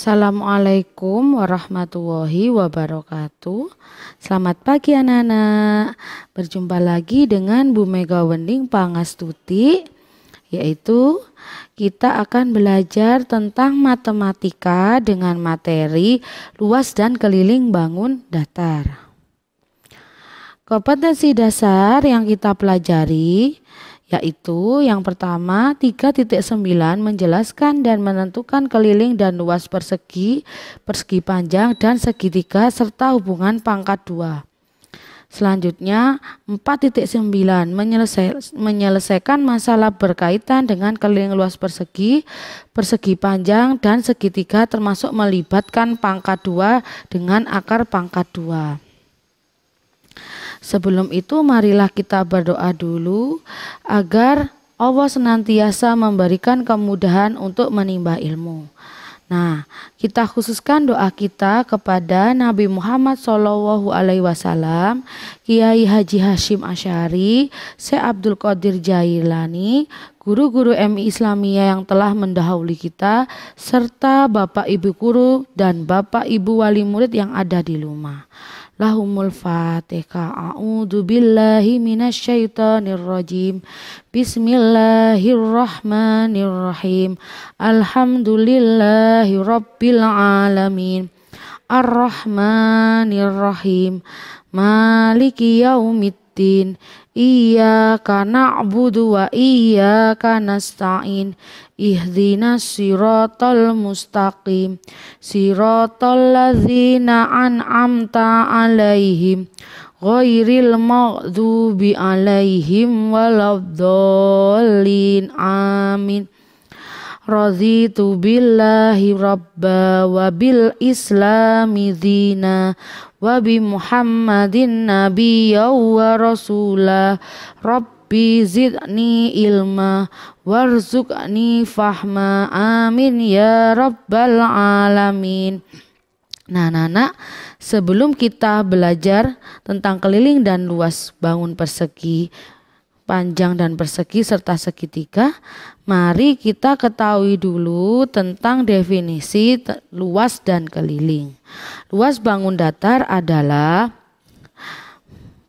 Assalamualaikum warahmatullahi wabarakatuh. Selamat pagi anak-anak. Berjumpa lagi dengan Bu Mega Wending Pangastuti yaitu kita akan belajar tentang matematika dengan materi luas dan keliling bangun datar. Kompetensi dasar yang kita pelajari yaitu yang pertama 3.9 menjelaskan dan menentukan keliling dan luas persegi, persegi panjang dan segitiga serta hubungan pangkat dua. Selanjutnya 4.9 menyelesaikan menyelesaikan masalah berkaitan dengan keliling luas persegi, persegi panjang dan segitiga termasuk melibatkan pangkat dua dengan akar pangkat dua. Sebelum itu marilah kita berdoa dulu agar Allah senantiasa memberikan kemudahan untuk menimba ilmu. Nah, kita khususkan doa kita kepada Nabi Muhammad Shallallahu Alaihi Wasallam, Kiai Haji Hashim Ashari, Syekh Abdul Qadir Jailani, guru-guru MI Islamia yang telah mendahului kita, serta Bapak Ibu Guru dan Bapak Ibu Wali Murid yang ada di rumah lahumul fatihah a'udzu billahi minasyaitonir rajim bismillahirrahmanirrahim alhamdulillahi rabbil alamin arrahmanirrahim maliki yaumid din Abu dua wa iya karena stain Ihdina sirotol mustaqim Siratal an an'amta alaihim Ghairil maghdubi alaihim Walabdolin amin Raditu billahi rabba wa bil islami dhina Muhammadin محمد wa ورسولا Rabbi Zidni Ilma Warzukni Fahma amin ya rabbal alamin Nah, anak-anak, sebelum kita belajar tentang keliling dan luas bangun persegi, panjang dan persegi serta segitiga, mari kita ketahui dulu tentang definisi luas dan keliling. Luas bangun datar adalah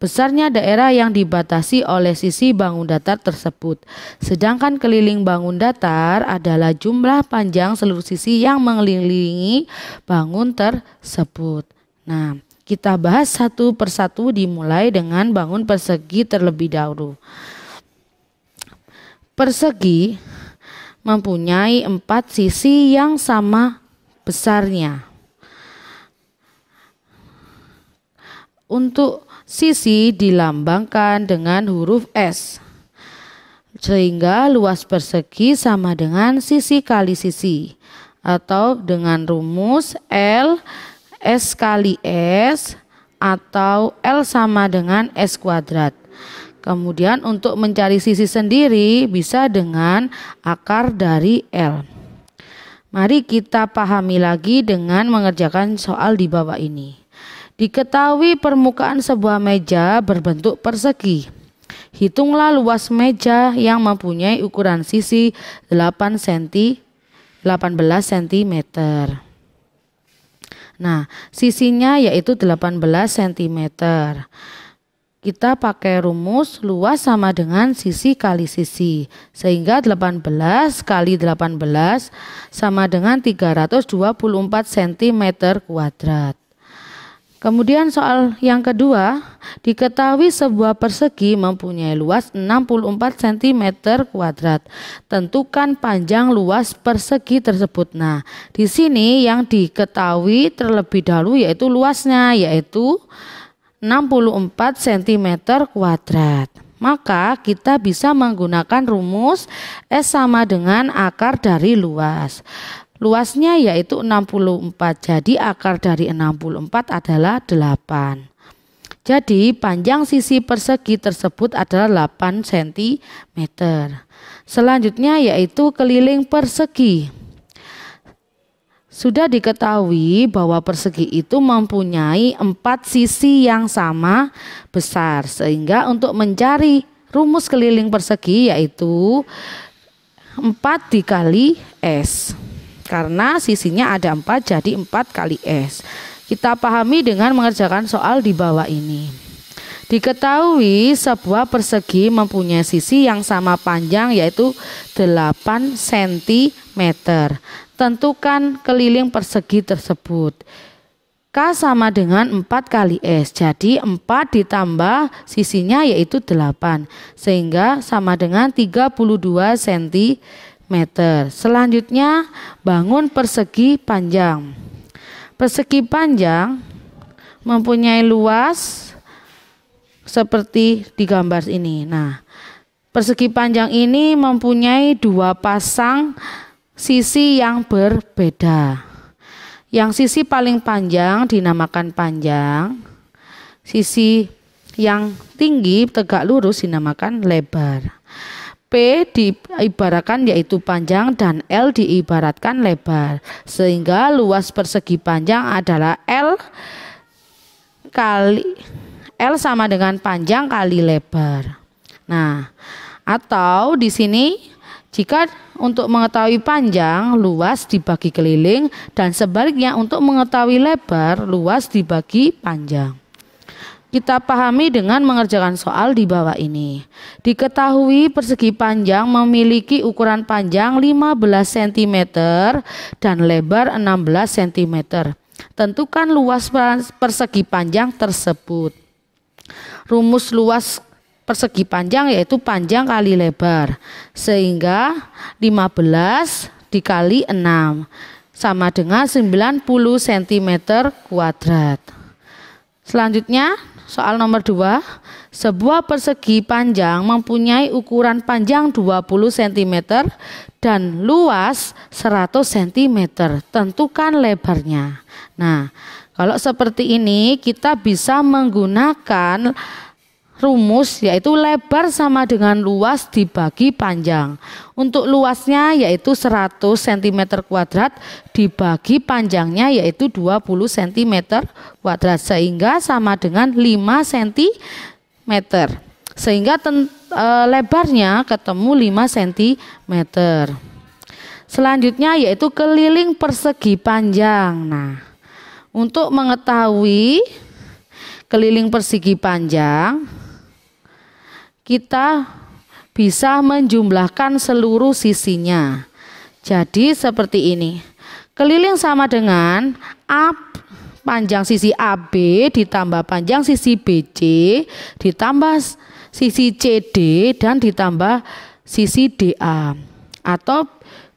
besarnya daerah yang dibatasi oleh sisi bangun datar tersebut. Sedangkan keliling bangun datar adalah jumlah panjang seluruh sisi yang mengelilingi bangun tersebut. Nah, kita bahas satu persatu dimulai dengan bangun persegi terlebih dahulu. Persegi mempunyai empat sisi yang sama besarnya. Untuk sisi dilambangkan dengan huruf S, sehingga luas persegi sama dengan sisi kali sisi, atau dengan rumus L S kali S atau L sama dengan S kuadrat. Kemudian untuk mencari sisi sendiri bisa dengan akar dari L. Mari kita pahami lagi dengan mengerjakan soal di bawah ini. Diketahui permukaan sebuah meja berbentuk persegi. Hitunglah luas meja yang mempunyai ukuran sisi 8 cm, 18 cm. Nah, sisinya yaitu 18 cm. Kita pakai rumus luas sama dengan sisi kali sisi. Sehingga 18 kali 18 sama dengan 324 cm kuadrat. Kemudian soal yang kedua, diketahui sebuah persegi mempunyai luas 64 cm kuadrat. Tentukan panjang luas persegi tersebut. Nah, di sini yang diketahui terlebih dahulu yaitu luasnya yaitu 64 cm kuadrat. Maka kita bisa menggunakan rumus S sama dengan akar dari luas. Luasnya yaitu 64. Jadi akar dari 64 adalah 8. Jadi panjang sisi persegi tersebut adalah 8 cm. Selanjutnya yaitu keliling persegi. Sudah diketahui bahwa persegi itu mempunyai empat sisi yang sama besar sehingga untuk mencari rumus keliling persegi yaitu 4 dikali S karena sisinya ada 4 jadi 4 kali S. Kita pahami dengan mengerjakan soal di bawah ini. Diketahui sebuah persegi mempunyai sisi yang sama panjang yaitu 8 cm. Tentukan keliling persegi tersebut. K sama dengan 4 kali S. Jadi 4 ditambah sisinya yaitu 8. Sehingga sama dengan 32 cm meter. Selanjutnya bangun persegi panjang. Persegi panjang mempunyai luas seperti di gambar ini. Nah, persegi panjang ini mempunyai dua pasang sisi yang berbeda. Yang sisi paling panjang dinamakan panjang, sisi yang tinggi tegak lurus dinamakan lebar. P diibaratkan yaitu panjang dan L diibaratkan lebar. Sehingga luas persegi panjang adalah L kali L sama dengan panjang kali lebar. Nah, atau di sini jika untuk mengetahui panjang, luas dibagi keliling dan sebaliknya untuk mengetahui lebar, luas dibagi panjang kita pahami dengan mengerjakan soal di bawah ini. Diketahui persegi panjang memiliki ukuran panjang 15 cm dan lebar 16 cm. Tentukan luas persegi panjang tersebut. Rumus luas persegi panjang yaitu panjang kali lebar. Sehingga 15 dikali 6 sama dengan 90 cm kuadrat. Selanjutnya Soal nomor 2, sebuah persegi panjang mempunyai ukuran panjang 20 cm dan luas 100 cm. Tentukan lebarnya. Nah, kalau seperti ini kita bisa menggunakan rumus yaitu lebar sama dengan luas dibagi panjang. Untuk luasnya yaitu 100 cm kuadrat dibagi panjangnya yaitu 20 cm kuadrat sehingga sama dengan 5 cm. Sehingga ten, e, lebarnya ketemu 5 cm. Selanjutnya yaitu keliling persegi panjang. Nah, untuk mengetahui keliling persegi panjang kita bisa menjumlahkan seluruh sisinya. Jadi seperti ini. Keliling sama dengan A panjang sisi AB ditambah panjang sisi BC ditambah sisi CD dan ditambah sisi DA. Atau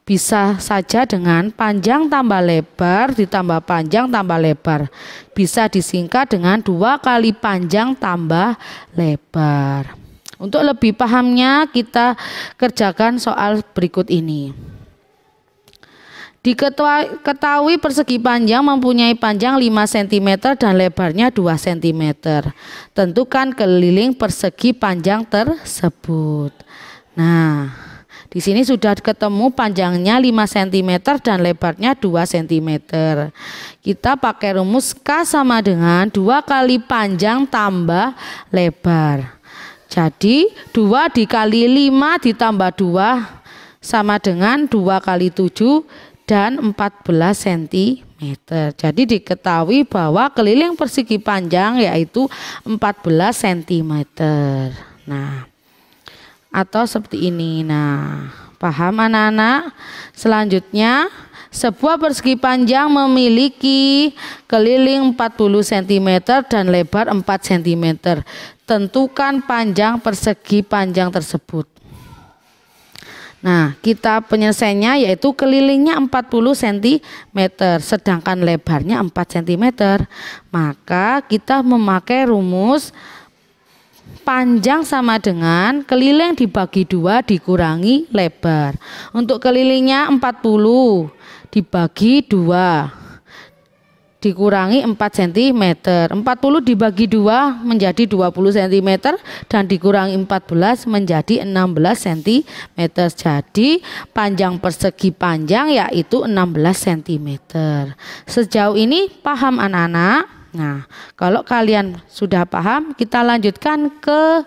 bisa saja dengan panjang tambah lebar ditambah panjang tambah lebar. Bisa disingkat dengan dua kali panjang tambah lebar. Untuk lebih pahamnya kita kerjakan soal berikut ini. Diketahui persegi panjang mempunyai panjang 5 cm dan lebarnya 2 cm. Tentukan keliling persegi panjang tersebut. Nah, di sini sudah ketemu panjangnya 5 cm dan lebarnya 2 cm. Kita pakai rumus K sama dengan 2 kali panjang tambah lebar. Jadi 2 dikali 5 ditambah 2 sama dengan 2 kali 7 dan 14 cm. Jadi diketahui bahwa keliling persegi panjang yaitu 14 cm. Nah, atau seperti ini. Nah, paham anak-anak? Selanjutnya sebuah persegi panjang memiliki keliling 40 cm dan lebar 4 cm. Tentukan panjang persegi panjang tersebut. Nah, kita penyelesaiannya yaitu kelilingnya 40 cm, sedangkan lebarnya 4 cm. Maka kita memakai rumus panjang sama dengan keliling dibagi dua dikurangi lebar. Untuk kelilingnya 40, cm dibagi 2 dikurangi 4 cm 40 dibagi 2 menjadi 20 cm dan dikurangi 14 menjadi 16 cm jadi panjang persegi panjang yaitu 16 cm sejauh ini paham anak-anak Nah, kalau kalian sudah paham, kita lanjutkan ke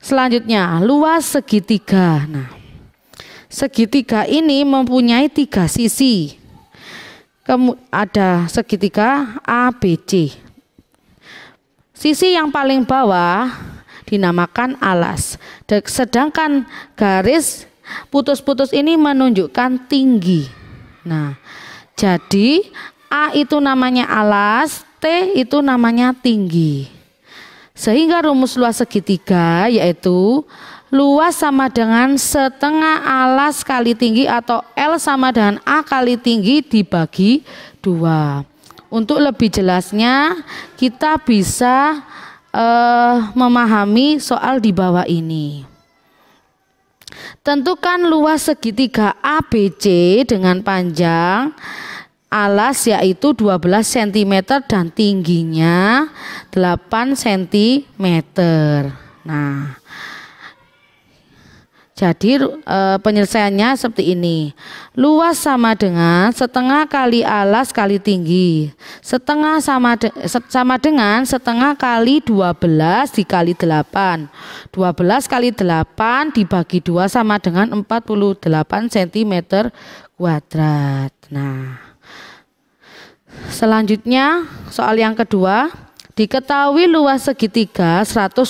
selanjutnya luas segitiga. Nah, segitiga ini mempunyai tiga sisi. Kemu ada segitiga ABC. Sisi yang paling bawah dinamakan alas. Sedangkan garis putus-putus ini menunjukkan tinggi. Nah, jadi A itu namanya alas, T itu namanya tinggi. Sehingga rumus luas segitiga yaitu luas sama dengan setengah alas kali tinggi atau L sama dengan A kali tinggi dibagi dua. Untuk lebih jelasnya kita bisa uh, memahami soal di bawah ini. Tentukan luas segitiga ABC dengan panjang alas yaitu 12 cm dan tingginya 8 cm. Nah, jadi e, penyelesaiannya seperti ini. Luas sama dengan setengah kali alas kali tinggi. Setengah sama de, sama dengan setengah kali 12 dikali 8. 12 kali 8 dibagi 2 sama dengan 48 cm kuadrat. Nah, selanjutnya soal yang kedua. Diketahui luas segitiga 120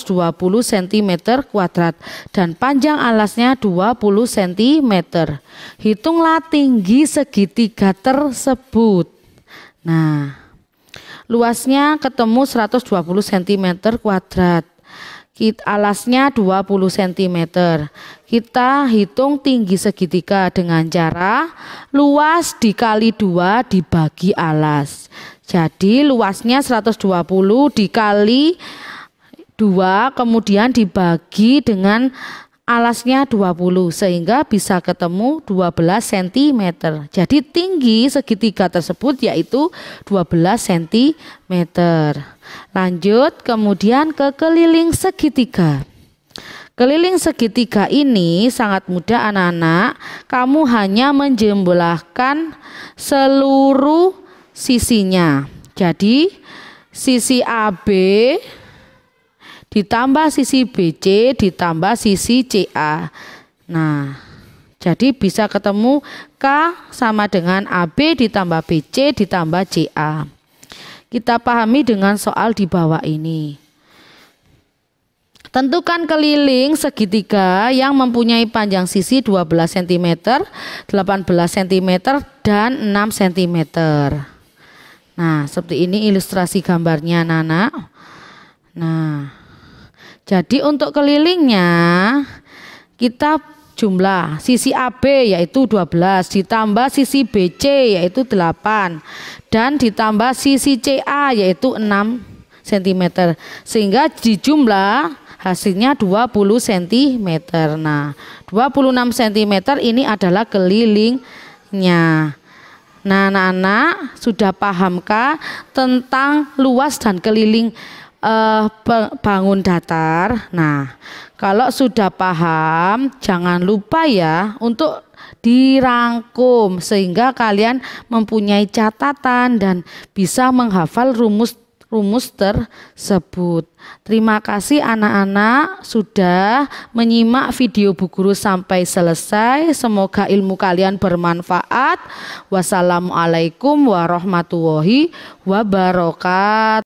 cm kuadrat dan panjang alasnya 20 cm. Hitunglah tinggi segitiga tersebut. Nah, luasnya ketemu 120 cm kuadrat. Alasnya 20 cm. Kita hitung tinggi segitiga dengan cara luas dikali dua dibagi alas. Jadi luasnya 120 dikali 2 kemudian dibagi dengan alasnya 20 sehingga bisa ketemu 12 cm. Jadi tinggi segitiga tersebut yaitu 12 cm. Lanjut kemudian ke keliling segitiga. Keliling segitiga ini sangat mudah anak-anak. Kamu hanya menjembolahkan seluruh sisinya. Jadi sisi AB ditambah sisi BC ditambah sisi CA. Nah, jadi bisa ketemu K sama dengan AB ditambah BC ditambah CA. Kita pahami dengan soal di bawah ini. Tentukan keliling segitiga yang mempunyai panjang sisi 12 cm, 18 cm, dan 6 cm. Nah, seperti ini ilustrasi gambarnya Nana. Nah, jadi untuk kelilingnya kita jumlah sisi AB yaitu 12 ditambah sisi BC yaitu 8 dan ditambah sisi CA yaitu 6 cm sehingga di jumlah hasilnya 20 cm. Nah, 26 cm ini adalah kelilingnya. Nah, anak-anak sudah pahamkah tentang luas dan keliling uh, bangun datar? Nah, kalau sudah paham, jangan lupa ya untuk dirangkum sehingga kalian mempunyai catatan dan bisa menghafal rumus rumus tersebut. Terima kasih anak-anak sudah menyimak video Bu Guru sampai selesai. Semoga ilmu kalian bermanfaat. Wassalamualaikum warahmatullahi wabarakatuh.